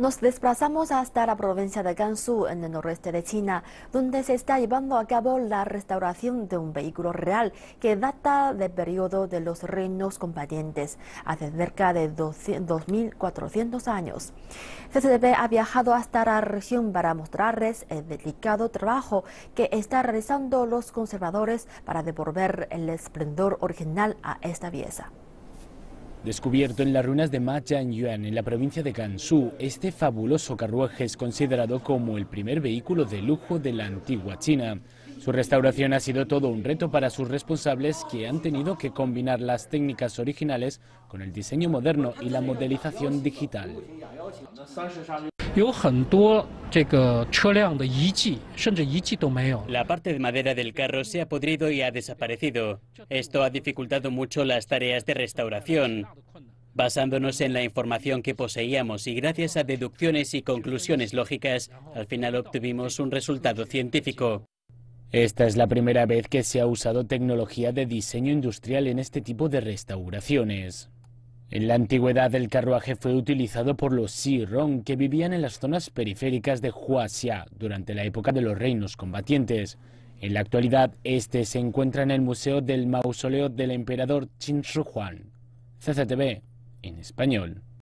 Nos desplazamos hasta la provincia de Gansu, en el noroeste de China, donde se está llevando a cabo la restauración de un vehículo real que data del periodo de los reinos combatientes, hace cerca de 2.400 años. CCTV ha viajado hasta la región para mostrarles el delicado trabajo que están realizando los conservadores para devolver el esplendor original a esta pieza. Descubierto en las ruinas de Ma Yuan, en la provincia de Gansu, este fabuloso carruaje es considerado como el primer vehículo de lujo de la antigua China. Su restauración ha sido todo un reto para sus responsables que han tenido que combinar las técnicas originales con el diseño moderno y la modelización digital. La parte de madera del carro se ha podrido y ha desaparecido. Esto ha dificultado mucho las tareas de restauración. Basándonos en la información que poseíamos y gracias a deducciones y conclusiones lógicas, al final obtuvimos un resultado científico. Esta es la primera vez que se ha usado tecnología de diseño industrial en este tipo de restauraciones. En la antigüedad el carruaje fue utilizado por los Xi-Rong que vivían en las zonas periféricas de Huaxia durante la época de los reinos combatientes. En la actualidad este se encuentra en el Museo del Mausoleo del Emperador Qin Shi Huang. CCTV en español.